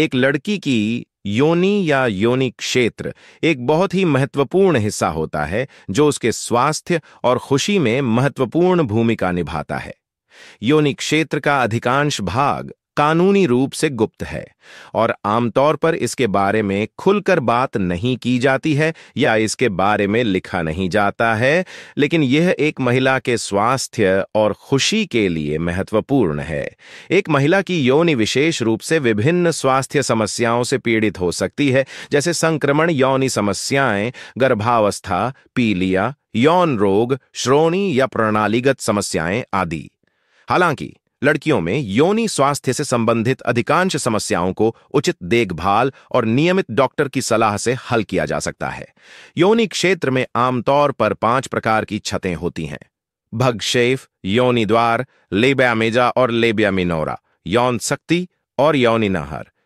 एक लड़की की योनि या योनि क्षेत्र एक बहुत ही महत्वपूर्ण हिस्सा होता है जो उसके स्वास्थ्य और खुशी में महत्वपूर्ण भूमिका निभाता है योनि क्षेत्र का अधिकांश भाग कानूनी रूप से गुप्त है और आमतौर पर इसके बारे में खुलकर बात नहीं की जाती है या इसके बारे में लिखा नहीं जाता है लेकिन यह एक महिला के स्वास्थ्य और खुशी के लिए महत्वपूर्ण है एक महिला की योनि विशेष रूप से विभिन्न स्वास्थ्य समस्याओं से पीड़ित हो सकती है जैसे संक्रमण यौनी समस्याएं गर्भावस्था पीलिया यौन रोग श्रोणी या प्रणालीगत समस्याएं आदि हालांकि लड़कियों में योनि स्वास्थ्य से संबंधित अधिकांश समस्याओं को उचित देखभाल और नियमित डॉक्टर की सलाह से हल किया जा सकता है योनि क्षेत्र में आमतौर पर पांच प्रकार की छतें होती हैं भगशेफ योनि द्वार लेब्यामेजा और लेब्यामिनोरा यौन शक्ति और यौनी नहर